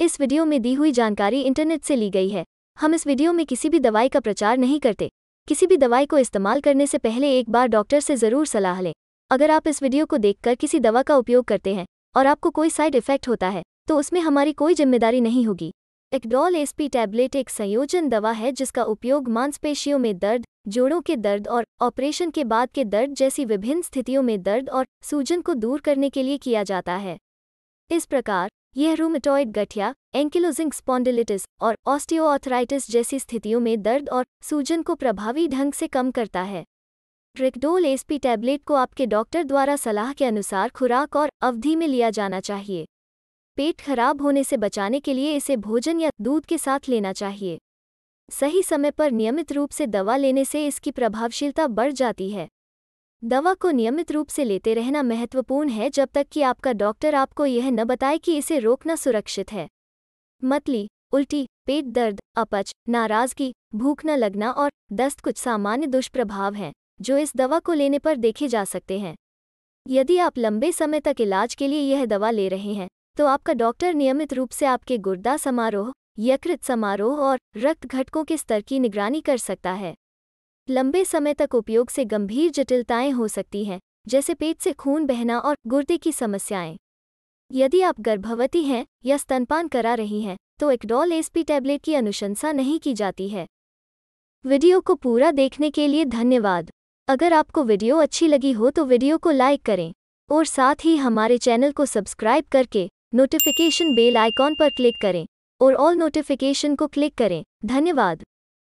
इस वीडियो में दी हुई जानकारी इंटरनेट से ली गई है हम इस वीडियो में किसी भी दवाई का प्रचार नहीं करते किसी भी दवाई को इस्तेमाल करने से पहले एक बार डॉक्टर से ज़रूर सलाह लें अगर आप इस वीडियो को देखकर किसी दवा का उपयोग करते हैं और आपको कोई साइड इफेक्ट होता है तो उसमें हमारी कोई जिम्मेदारी नहीं होगी एक्डॉल एसपी टैबलेट एक संयोजन दवा है जिसका उपयोग मांसपेशियों में दर्द जोड़ों के दर्द और ऑपरेशन के बाद के दर्द जैसी विभिन्न स्थितियों में दर्द और सूजन को दूर करने के लिए किया जाता है इस प्रकार यह रूमेटॉइड गठिया एंकिलोजिंग स्पॉन्डिलिटिस और ऑस्टियोऑथराइटिस जैसी स्थितियों में दर्द और सूजन को प्रभावी ढंग से कम करता है ट्रिकडोल एसपी टैबलेट को आपके डॉक्टर द्वारा सलाह के अनुसार खुराक और अवधि में लिया जाना चाहिए पेट खराब होने से बचाने के लिए इसे भोजन या दूध के साथ लेना चाहिए सही समय पर नियमित रूप से दवा लेने से इसकी प्रभावशीलता बढ़ जाती है दवा को नियमित रूप से लेते रहना महत्वपूर्ण है जब तक कि आपका डॉक्टर आपको यह न बताए कि इसे रोकना सुरक्षित है मतली उल्टी पेट दर्द अपच नाराजगी भूख न लगना और दस्त कुछ सामान्य दुष्प्रभाव हैं जो इस दवा को लेने पर देखे जा सकते हैं यदि आप लंबे समय तक इलाज के लिए यह दवा ले रहे हैं तो आपका डॉक्टर नियमित रूप से आपके गुर्दा समारोह यकृत समारोह और रक्त घटकों के स्तर की निगरानी कर सकता है लंबे समय तक उपयोग से गंभीर जटिलताएं हो सकती हैं जैसे पेट से खून बहना और गुर्दे की समस्याएं यदि आप गर्भवती हैं या स्तनपान करा रही हैं तो एक्डॉल एसपी टैबलेट की अनुशंसा नहीं की जाती है वीडियो को पूरा देखने के लिए धन्यवाद अगर आपको वीडियो अच्छी लगी हो तो वीडियो को लाइक करें और साथ ही हमारे चैनल को सब्सक्राइब करके नोटिफिकेशन बेल आइकॉन पर क्लिक करें और ऑल नोटिफिकेशन को क्लिक करें धन्यवाद